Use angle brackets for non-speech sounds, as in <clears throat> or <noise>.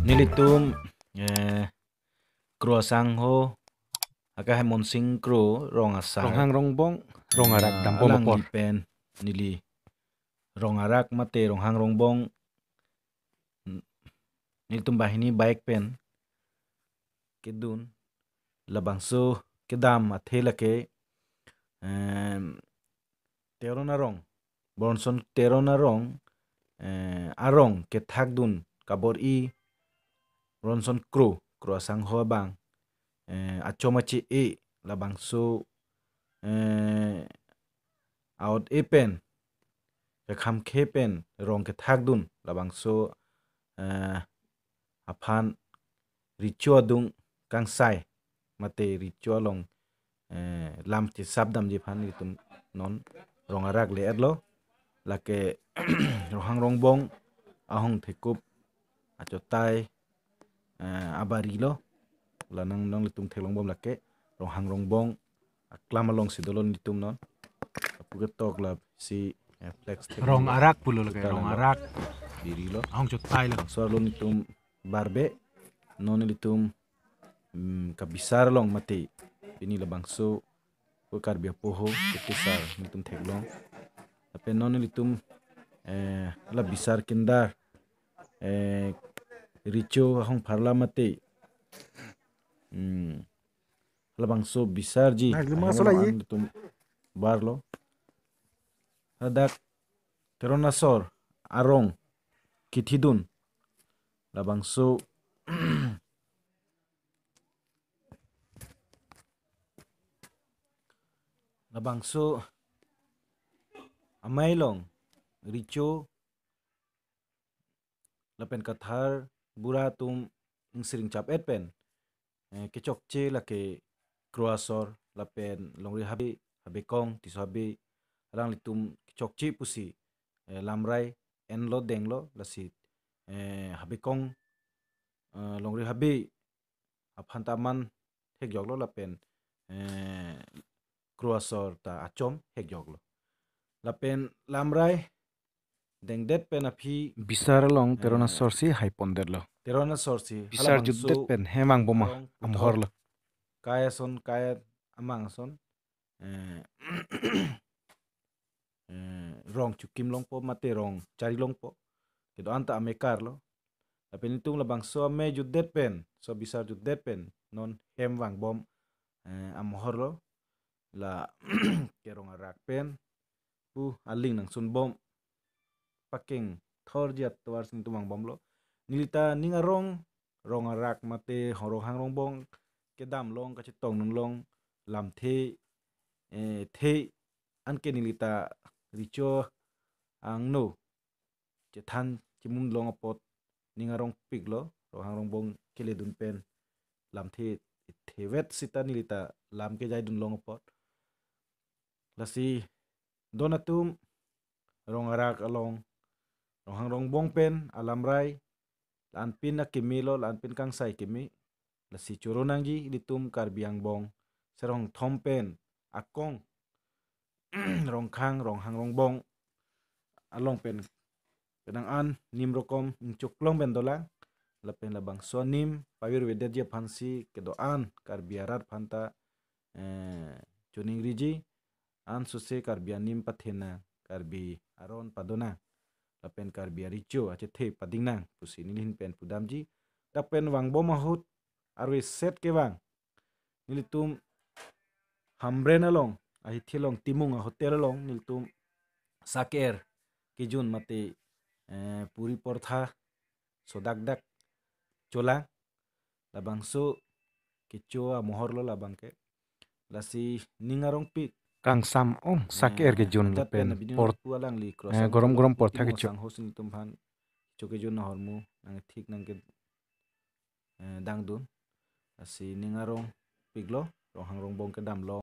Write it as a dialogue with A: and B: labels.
A: nilitum eh, kru kro ho aka hai mon sing kro rong asa rong hang rong bong rong arak dam bom mo pen nili rong arak mate rong hang rong bong nilitum bahini baik pen kedun labangso kedam athela ke তেরো না রং বরঞ্চন তেরো না arong ke dun kabor i รอนสอนครูครัวสังหัวบังอัจฉมชิเอลาบังสูเอ่อดเอเป็นจะคำเคเป็นรองกระทักดุนลาบังสูอาออานริชัวดุงกังไซมาเตริชัวลงอ่ลำที่สับดำจีพันนี่ตุนนนรองอารักเลียดโลลาเกรองหังรองบงอาหงถทกุบอาจจะตาย Eh, abari lo la nang nang litung telong bom lake rong hang rong bong aklama long si dolon litung non apuke tok la si ya, flex rong arak pulo lake rong arak diri lo ang jot tai lo so lo litung barbe non litung mm, kabisar long mati ini la so, ko karbia poho kekisar litung thelong tapi non litung eh la bisar kendar eh richo hong parla mate hmm. labang so bisar ji nah, barlo hadak teronasor arong kitidun labang so <clears throat> labang so amailong richo lepen kathar bura tum ng sering chap et pen eh, ke chok che la ke la pen longri habi habi kong ti habi rang litum chok chi pusi eh, lamrai en lo deng lo la si eh, habi kong longri habi aphanta man hek jog lo la pen ta achom hek jog lo la pen lamrai deng det pen api bisar long terona sorsi haiponder lo Tirona sorsi halamang Bisar jud pen hemang boma tong am kuthok horla. kaya son kaya amang son eh, <clears throat> eh, rong cukim long po mati rong cari long po kido anta amekar lo tapi nitung labang so ame jud pen so bisar jud pen non hemwang bom eh, am la <clears throat> kerong arak pen pu uh, aling nang sun bom paking thor jat tuar sing tumang bom lo นิลิตา นิงรงรองรักมาเตหองรองหางรองบง เกดามลงกะจิตองนงลงลำเท เอ เท อันเกนิลิตาริโจอังโน จะทันจิมุนลงอปตนิงรงปิกโลรองหางรองบงเคลดุนเปนลำเท เทเวตสิตานิลิตา ลำเกจายดุนลงอปตลาซีโดนตุมรองรักอลงรองหางรองบงเปนอลัมไร pin na kimi lo pin kang sai kimi. Lasi curunang ji ditum karbiang bong. Serong thompen akong. <clears throat> rong kang, rong hang rong bong. Along pen penang an nim rokom plong ben dolang. bang labang nim pawir wedet je pansi an karbiarat panta. Eh, cuning riji an suse nim pathena karbi aron padona lapen pen karbiaricho ache the padingnang pusini lin pen pudamji lapen pen wang bo mahut arwe set ke wang nilitum hamren along ahi thilong timung hotel along nilitum saker kijun mate eh, puri portha sodak-dak chola labangso kecoa mohor lo labang lasi ningarong pit kang sam ong sake erge jon pen por eh, gorom gorom por thake chok hosin eh, tum phan choke jon na hormu nang thik nang ke dang dun asi ningarong piglo rohang rong bong ke dam lo